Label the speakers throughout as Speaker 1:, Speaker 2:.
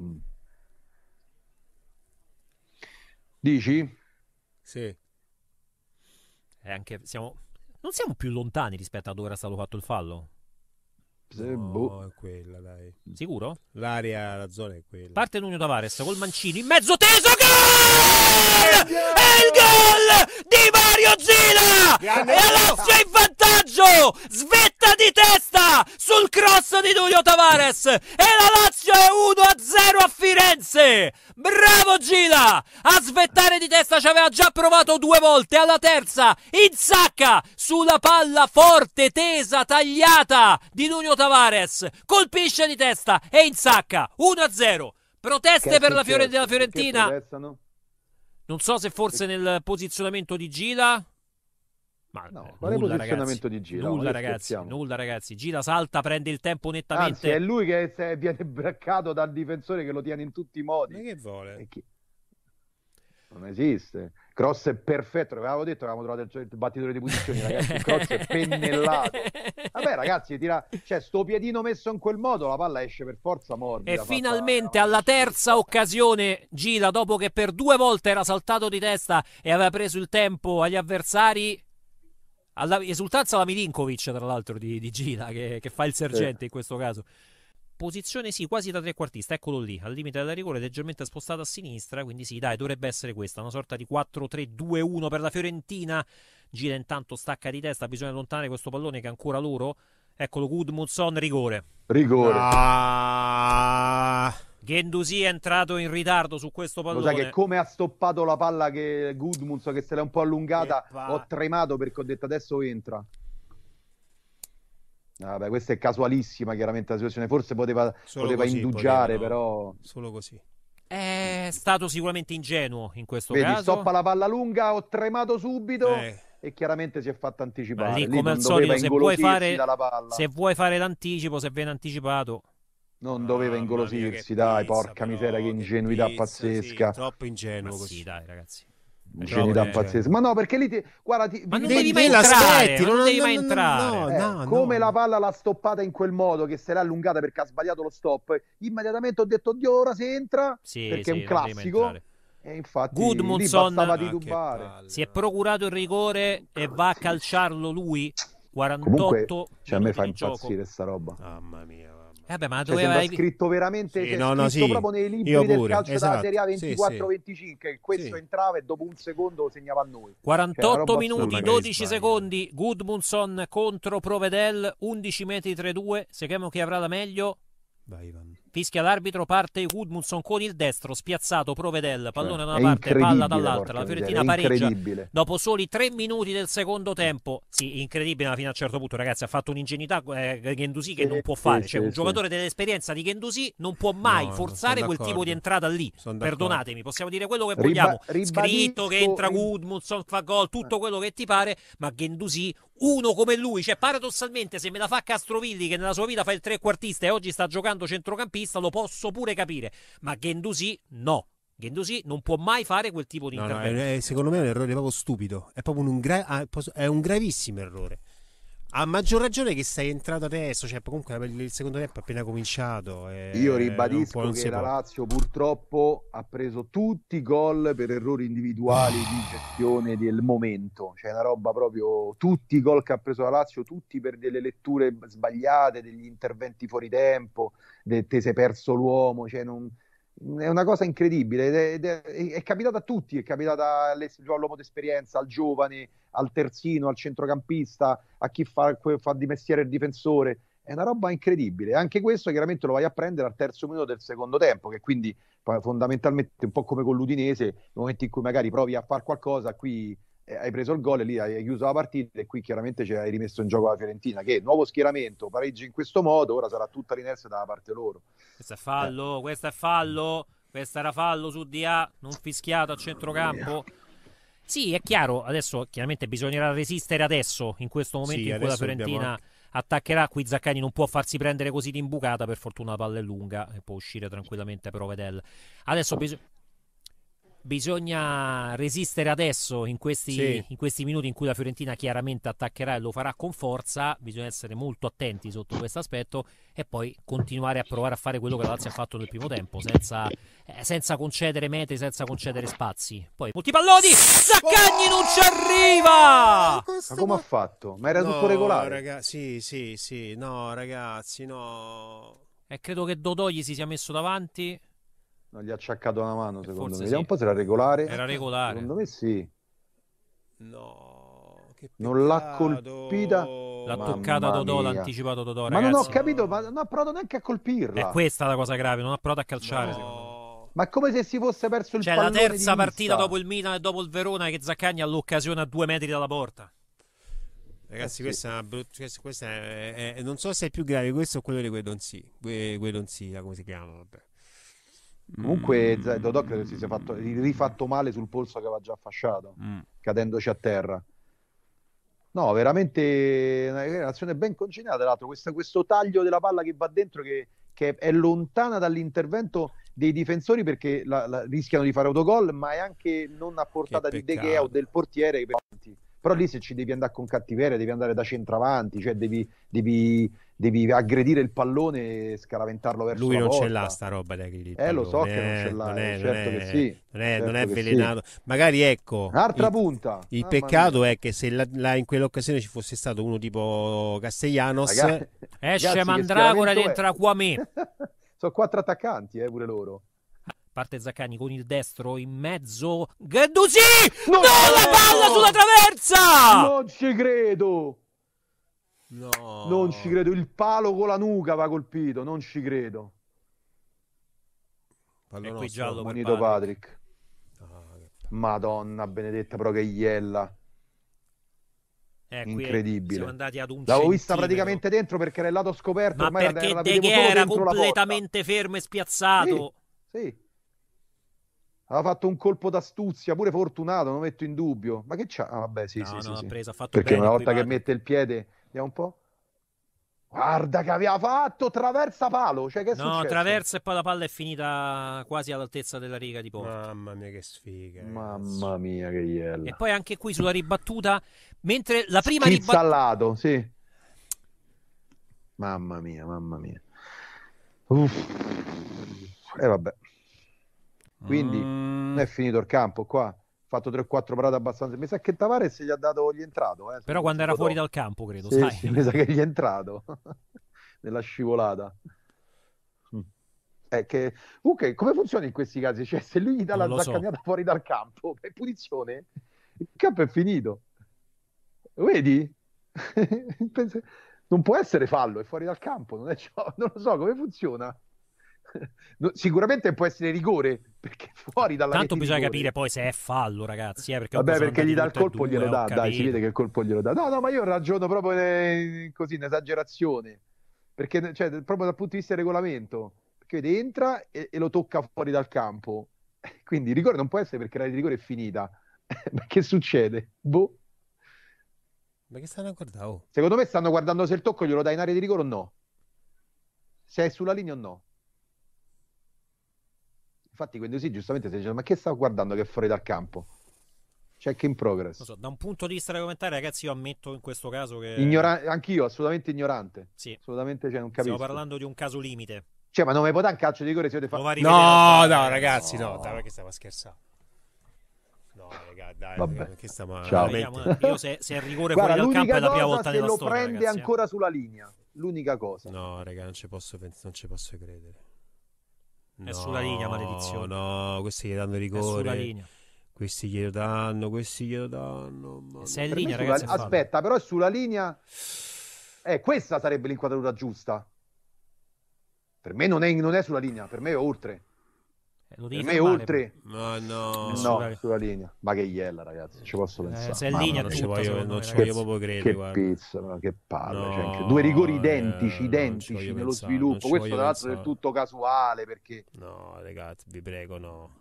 Speaker 1: Mm.
Speaker 2: Dici? Sì. Anche, siamo, non siamo più lontani rispetto a dove era stato fatto il fallo. Se no, boh. è quella, dai. Sicuro? L'area, la zona è quella. Parte Nuno Tavares col mancino in mezzo teso. Gol! Yeah! È il gol di Mario Zila! E Alessio in vantaggio! Svetta! Detta di testa sul cross di Giulio Tavares e la Lazio è 1-0 a Firenze. Bravo Gila! A svettare di testa ci aveva già provato due volte, alla terza Inzacca sulla palla forte, tesa, tagliata di Nuno Tavares. Colpisce di testa e Inzacca 1-0. Proteste che per la Fiore della Fiorentina. Non so se forse nel posizionamento di Gila ma no,
Speaker 3: qual è posizionamento ragazzi, di Gila? Nulla, ragazzi, nulla,
Speaker 2: ragazzi. Gila salta, prende il tempo nettamente. Anzi, è
Speaker 3: lui che è, viene braccato dal difensore che lo tiene in tutti i modi. Ma che vuole? Chi... Non esiste. Cross è perfetto, avevamo detto, avevamo trovato il, il battitore di punizioni, ragazzi. Il cross è pennellato. Vabbè, ragazzi, tira... cioè, sto piedino messo in quel modo, la palla esce per forza morbida. E fatta...
Speaker 2: finalmente alla terza occasione Gira, dopo che per due volte era saltato di testa e aveva preso il tempo agli avversari, alla, esultanza la Milinkovic, tra l'altro, di, di Gila, che, che, fa il sergente sì. in questo caso. Posizione sì, quasi da trequartista, eccolo lì, al limite della rigore, leggermente spostato a sinistra, quindi sì, dai, dovrebbe essere questa, una sorta di 4-3-2-1 per la Fiorentina. Gila intanto stacca di testa, bisogna allontanare questo pallone che è ancora loro. Eccolo Gudmundsson, rigore. Rigore. Ah! Gendusi è entrato in ritardo su questo pallone. Lo sai che
Speaker 3: come ha stoppato la palla che Gudmunds che se l'è un po' allungata, Eppa. ho tremato perché ho detto adesso entra. Ah, vabbè, questa è casualissima chiaramente la situazione, forse poteva, poteva così, indugiare potevano... però... Solo così.
Speaker 2: Eh. È stato sicuramente ingenuo in questo Vedi, caso. Stoppa la
Speaker 3: palla lunga, ho tremato subito. Eh e chiaramente si è fatto anticipare. Lì, lì, come al solito, se vuoi, fare, se vuoi fare l'anticipo, se viene anticipato, non ah, doveva ah, ingolosirsi, dai, pizza, porca però, miseria, che ingenuità pizza, pazzesca. Sì, troppo ingenuo Ma così, sì, dai, ragazzi. Ingenuità no, pazzesca. Ma no, perché lì ti... Guarda, ti... Ma non devi mai entrare, non, devi mai entrare. No, eh, no, come la palla l'ha stoppata in quel modo che se l'ha allungata perché ha sbagliato lo stop, immediatamente ho detto oddio, ora si entra", sì, perché sì, è un classico. E infatti Goodmanson ah,
Speaker 2: si è procurato il rigore e va a calciarlo lui 48 Comunque,
Speaker 3: cioè, a me fa impazzire sta roba. Mamma mia. Eh, vabbè, ma dove cioè, scritto veramente sì, no, no, sì. proprio nei libri Io del pure. calcio esatto. della Serie A 24-25 sì, che questo entrava e dopo un secondo lo segnava a noi 48 cioè, minuti
Speaker 2: 12 secondi Gudmundsson contro Provedel 11 metri 3-2 seguiamo chi avrà la meglio vai Ivan Fischia l'arbitro, parte Woodmundson con il destro, spiazzato Provedel, cioè, pallone da una parte, palla dall'altra. La Fiorentina pareggia dopo soli tre minuti del secondo tempo. Sì, incredibile fino a un certo punto, ragazzi. Ha fatto un'ingenuità eh, Gendusi che sì, non può fare. Sì, cioè, sì, un giocatore dell'esperienza di Gendusi non può mai no, forzare quel tipo di entrata lì. Perdonatemi, possiamo dire quello che vogliamo. Riba, Scritto che entra Woodmundson, fa gol, tutto eh. quello che ti pare, ma Gendusi uno come lui, cioè paradossalmente se me la fa Castrovilli che nella sua vita fa il trequartista e oggi sta giocando centrocampista intervista lo posso pure capire, ma Gendusi no. Gendusi non può mai fare quel tipo di no, intervento. No,
Speaker 1: è, secondo me è un errore proprio stupido, è proprio un, gra- ah, è un gravissimo errore. A maggior ragione che sei entrato adesso, cioè comunque il secondo tempo è appena cominciato. Eh, Io ribadisco non che la
Speaker 3: Lazio purtroppo ha preso tutti i gol per errori individuali di ah. gestione del momento. Cioè una roba proprio, tutti i gol che ha preso la Lazio, tutti per delle letture sbagliate, degli interventi fuori tempo, te sei perso l'uomo, cioè non è una cosa incredibile ed è, è, è, capitata a tutti, è capitata all'uomo d'esperienza, al giovane, al terzino, al centrocampista, a chi fa, fa, di mestiere il difensore. È una roba incredibile. Anche questo chiaramente lo vai a prendere al terzo minuto del secondo tempo, che quindi fondamentalmente un po' come con l'Udinese, nel momento in cui magari provi a fare qualcosa, qui eh, hai preso il gol e lì hai chiuso la partita e qui chiaramente ci hai rimesso in gioco la Fiorentina che nuovo schieramento, pareggi in questo modo, ora sarà tutta l'inerzia dalla parte loro.
Speaker 2: Questo è fallo, eh. questo è fallo, questo era fallo su Dia non fischiato a centrocampo. Yeah. Sì, è chiaro, adesso chiaramente bisognerà resistere adesso, in questo momento sì, in cui la Fiorentina anche... attaccherà, qui Zaccani non può farsi prendere così d'imbucata, per fortuna la palla è lunga e può uscire tranquillamente però Vedel. Adesso bisogna Bisogna resistere adesso in questi, sì. in questi, minuti in cui la Fiorentina chiaramente attaccherà e lo farà con forza, bisogna essere molto attenti sotto questo aspetto e poi continuare a provare a fare quello che la Lazio ha fatto nel primo tempo, senza, eh, senza concedere mete, senza concedere spazi. Poi molti palloni, Saccagni
Speaker 3: oh! non ci arriva! Ma come ha fatto? Ma era
Speaker 1: no, tutto regolare? Raga- sì, sì, sì, no ragazzi, no...
Speaker 2: E credo che Dodò gli si sia messo davanti
Speaker 3: non gli ha acciaccato la mano, eh, secondo Forse me. Vediamo un po' se era regolare. Era regolare. Secondo me sì. No, non l'ha colpita. L'ha
Speaker 2: Mamma toccata Totò, l'ha anticipato Totò, Ma non ho
Speaker 3: capito, ma non ha provato neanche a colpirla. È
Speaker 2: questa la cosa grave, non ha provato a calciare, no. secondo
Speaker 3: me. Ma come se si fosse perso il cioè, pallone Cioè, la terza partita dopo
Speaker 2: il Milan e dopo il Verona che Zaccagni ha l'occasione a due metri dalla porta. Ragazzi, eh sì. questa è una brutta. Questa è,
Speaker 1: è, è, non so se è più grave questo o quello di Guedonzi.
Speaker 3: Guedonzi, come si chiama? Vabbè. Comunque mm. Dodò credo si sia fatto, rifatto male sul polso che aveva già fasciato, mm. cadendoci a terra. No, veramente una, un'azione ben concinata, l'altro, questo, questo taglio della palla che va dentro che, che è lontana dall'intervento dei difensori perché la, la, rischiano di fare autogol, ma è anche non a portata di De Gea o del portiere. Però lì se ci devi andare con cattiveria, devi andare da centravanti, cioè devi, devi devi aggredire il pallone e scaraventarlo verso lui la non porta. ce l'ha sta roba da aggredire eh lo so che non ce l'ha eh, certo che sì non è, certo è avvelenato sì. magari ecco un'altra il, punta il ah, peccato
Speaker 1: è che se la, la, in quell'occasione ci fosse stato uno tipo Castellanos
Speaker 3: Ragazzi,
Speaker 2: esce eh, Mandragora dentro
Speaker 3: Quame sono quattro attaccanti eh, pure loro
Speaker 2: parte Zaccani con il destro in mezzo. Gheddusi! No, no, la palla sulla traversa!
Speaker 3: Non ci credo! No. Non ci credo. Il palo con la nuca va colpito. Non ci credo. Pallone e qui giallo Monito Patrick. Patrick. Ah, Madonna benedetta, però che iella.
Speaker 2: Eh, Incredibile. Siamo andati ad un L'avevo vista
Speaker 3: praticamente dentro perché era il lato scoperto. Ma perché la, la era completamente
Speaker 2: fermo e spiazzato.
Speaker 3: Sì, sì. Aveva fatto un colpo d'astuzia, pure fortunato, non metto in dubbio. Ma che c'ha? Ah, vabbè, sì, no, sì, no, sì, sì. Preso, perché bene, una volta che mette il piede Vediamo un po'. Guarda che aveva fatto, traversa palo. Cioè, che no,
Speaker 2: traversa e poi la palla è finita quasi all'altezza della riga di porta. Mamma mia, che sfiga.
Speaker 3: Mamma mia, che iella.
Speaker 2: E poi anche qui sulla ribattuta, mentre la prima ribattuta...
Speaker 3: lato, sì. Mamma mia, mamma mia. E eh, vabbè. Quindi mm. è finito il campo qua fatto 3-4 parate abbastanza. Mi sa che Tavares gli ha dato, gli è entrato. Eh, Però quando era fuori
Speaker 2: dal campo, credo. Sì, sai. Sì, mi sa
Speaker 3: che gli è entrato nella scivolata. È mm. eh, che, okay, uh, come funziona in questi casi? Cioè, se lui gli dà non la zaccagnata so. fuori dal campo, per punizione, il campo è finito. Vedi? non può essere fallo, è fuori dal campo, non, è... non lo so come funziona. sicuramente può essere rigore perché
Speaker 2: fuori dalla tanto bisogna rigore. capire poi se è fallo ragazzi eh, perché vabbè perché gli dà il colpo due, glielo dà capito. dai si vede che il
Speaker 3: colpo glielo dà no no ma io ragiono proprio ne... Eh, così in esagerazione perché cioè, proprio dal punto di vista del regolamento perché vede, entra e, e, lo tocca fuori dal campo quindi il rigore non può essere perché l'area di rigore è finita ma che succede? boh
Speaker 1: ma che stanno guardando?
Speaker 3: Oh. secondo me stanno guardando se il tocco glielo dà in area di rigore o no se è sulla linea o no Infatti sì, giustamente si dice ma che stavo guardando che è fuori dal campo? C'è che in progress. So, da un
Speaker 2: punto di vista regolamentare, ragazzi, io ammetto in questo caso che... Ignora-
Speaker 3: anch'io, assolutamente ignorante. Sì. Assolutamente, cioè, non capisco. Stiamo parlando
Speaker 2: di un caso limite.
Speaker 3: Cioè, ma non mi può dare un calcio di rigore se io ti fa... No, no, ragazzi, no. no. Dai, perché stiamo a No, raga, dai, Vabbè. Raga, stiamo... Ciao. Raga, io se, se è rigore Guarda, fuori dal campo è la prima volta nella storia, se lo prende ragazzi, eh. ancora sulla linea.
Speaker 1: L'unica cosa. No, raga, non ci posso, non ci posso credere. No, è sulla linea, maledizione. No, questi gli danno rigore. È sulla linea. Questi glielo danno, questi glielo
Speaker 3: danno. Se è per linea, ragazzi, sulla... aspetta, però è sulla linea. Eh, questa sarebbe l'inquadratura giusta. Per me non è, non è sulla linea, per me è oltre. Eh, lo devi per me oltre ma no, eh, no sulla linea ma che iella ragazzi ci posso eh, pensare eh, se è Mamma linea non ci voglio, non ci voglio proprio credere che guarda. pizza ma che palle no, cioè, anche... due rigori identici eh, identici nello pensare, sviluppo questo tra l'altro è tutto casuale perché no
Speaker 1: ragazzi vi prego no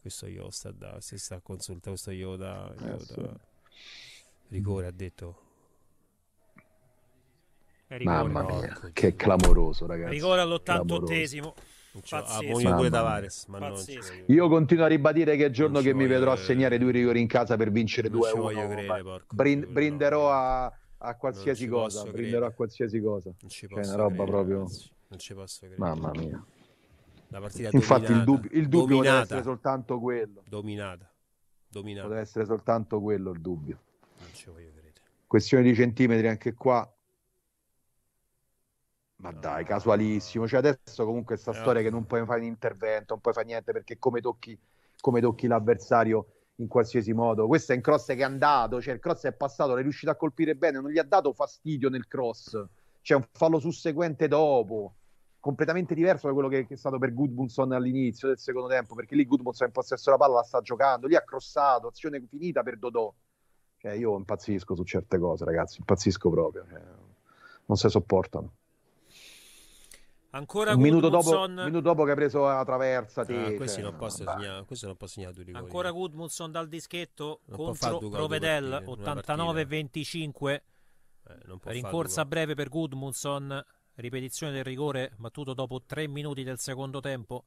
Speaker 1: questo io sta da si sta a consultando questo Yoda, Yoda. Eh, sì. rigore ha detto rigore, Mamma mia,
Speaker 3: che clamoroso, ragazzi. Rigore all'88esimo. Tavares, cioè, Io continuo a ribadire che il giorno che mi vedrò credere. segnare due rigori in casa per vincere 2-1 brind- brinderò a, a qualsiasi cosa, brinderò a qualsiasi cosa. Non ci cioè, posso cioè, una roba credere, proprio non ci posso Mamma mia. La partita Infatti dominata. il, dubbio dominata. deve essere soltanto quello. Dominata. dominata. Deve essere soltanto quello il dubbio. Non ci voglio credere. Questione di centimetri anche qua ma dai, casualissimo. Cioè adesso comunque sta eh, storia che non puoi fare un intervento, non puoi fare niente perché come tocchi, come tocchi l'avversario in qualsiasi modo. Questo è un cross che è andato, cioè il cross è passato, l'hai riuscito a colpire bene, non gli ha dato fastidio nel cross. C'è un fallo susseguente dopo, completamente diverso da quello che, che è stato per Goodmunson all'inizio del secondo tempo, perché lì Goodmunson in possesso della palla, la sta giocando, lì ha crossato, azione finita per Dodò. Cioè io impazzisco su certe cose, ragazzi, impazzisco proprio. Cioè, non si sopportano. Ancora un minuto dopo, minuto dopo, che ha preso la traversa. ah, questo, non
Speaker 1: no, segnare, questo, non può segnare due rigori. Ancora
Speaker 2: Goodmundson dal dischetto non contro Provedel 89-25. Eh, Rincorsa breve per Goodmundson. Ripetizione del rigore battuto dopo tre minuti del secondo tempo.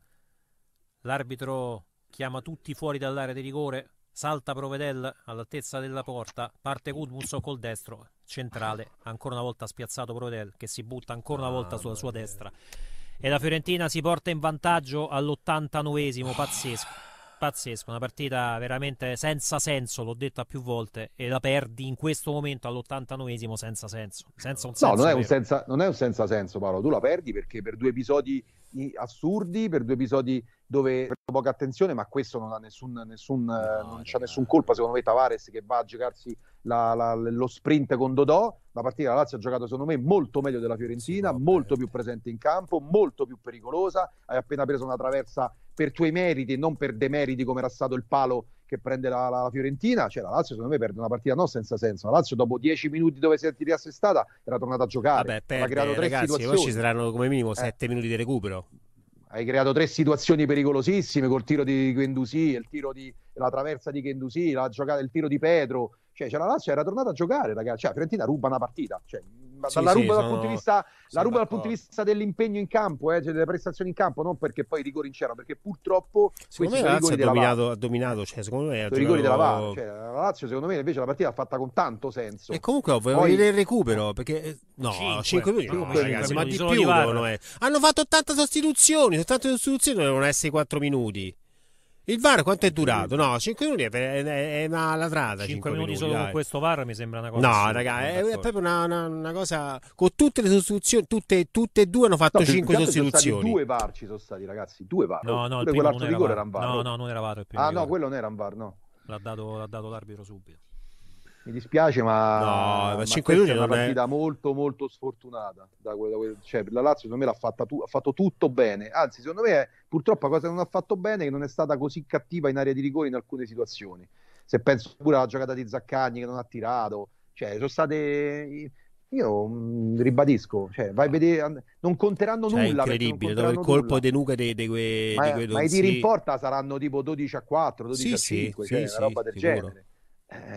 Speaker 2: L'arbitro chiama tutti fuori dall'area di rigore. Salta Provedel all'altezza della porta. Parte Goodmundson col destro centrale, ah. ancora una volta spiazzato Prodel che si butta ancora una volta sulla sua destra. E la Fiorentina si porta in vantaggio all'89esimo, pazzesco. Pazzesco, una partita veramente senza senso, l'ho detta più volte, e la perdi in questo momento all'89esimo senza senso. Senza un senso no, non è un,
Speaker 3: senza, non è un senza senso Paolo, tu la perdi perché per due episodi assurdi, per due episodi dove poca attenzione, ma questo non ha nessun, nessun, no, eh, non c'ha nessun colpa, secondo me, Tavares che va a giocarsi la, la, lo sprint con Dodò. La partita la Lazio ha giocato, secondo me, molto meglio della Fiorentina, sì, molto più presente in campo, molto più pericolosa. Hai appena preso una traversa per tuoi meriti e non per demeriti, come era stato il palo che prende la, la, la, Fiorentina, cioè la Lazio secondo me perde una partita no senza senso, la Lazio dopo 10 minuti dove si è riassestata era tornata a giocare, Vabbè, perde, ha creato tre ragazzi, situazioni. Poi ci saranno come minimo 7 eh. minuti di recupero. Hai creato tre situazioni pericolosissime col tiro di Guendusi, il tiro di, la traversa di Guendusi, la giocata, il tiro di Pedro, cioè, cioè la Lazio era tornata a giocare ragazzi, cioè la Fiorentina ruba una partita, cioè, sì, la ruba, sì, dal, sono... punto vista, dal punto di vista dell'impegno in campo, eh, cioè delle prestazioni in campo, non perché poi i rigori in c'erano, perché purtroppo secondo me la Lazio ha dominato,
Speaker 1: ha dominato cioè, secondo me ha giocato... rigori della VAR, cioè,
Speaker 3: la Lazio secondo me invece la partita l'ha fatta con tanto senso.
Speaker 1: E comunque oh, voglio volevo poi... dire il recupero, perché eh, no, 5, minuti, no, ragazzi, ma di più di devono essere.
Speaker 3: Hanno fatto 80 sostituzioni, 80 sostituzioni
Speaker 1: devono essere 4 minuti. Il VAR quanto è eh, durato? No, 5 minuti è, è, è una
Speaker 2: latrata. 5, 5 minuti, minuti solo con questo VAR mi sembra una cosa. No, raga,
Speaker 1: è, è, proprio una, una, una, cosa. Con tutte le sostituzioni, tutte, e due hanno fatto no, 5 sostituzioni. Due
Speaker 3: VAR ci sono stati, ragazzi. Due VAR. No, no, il primo non era, VAR. Era VAr. No, no, non era VAR. ah, no, quello non era un VAR, no. L'ha dato, l'ha dato l'arbitro subito mi dispiace, ma, no, ma 5 ma è una partita è... molto molto sfortunata. Da quella, cioè, la Lazio, secondo me, l'ha fatta tu, ha fatto tutto bene. Anzi, secondo me, è, purtroppo, la cosa che non ha fatto bene è che non è stata così cattiva in area di rigore in alcune situazioni. Se penso pure alla giocata di Zaccagni che non ha tirato, cioè, sono state. Io mm, ribadisco, cioè, vai a vedere, non conteranno cioè, nulla. È incredibile, dopo il colpo nulla. De Nuca dei de ma, de ma i tiri in porta saranno tipo 12 a 4, 12 sì, a 5, sì, cioè, sì, una roba del sicuro. genere. Eh,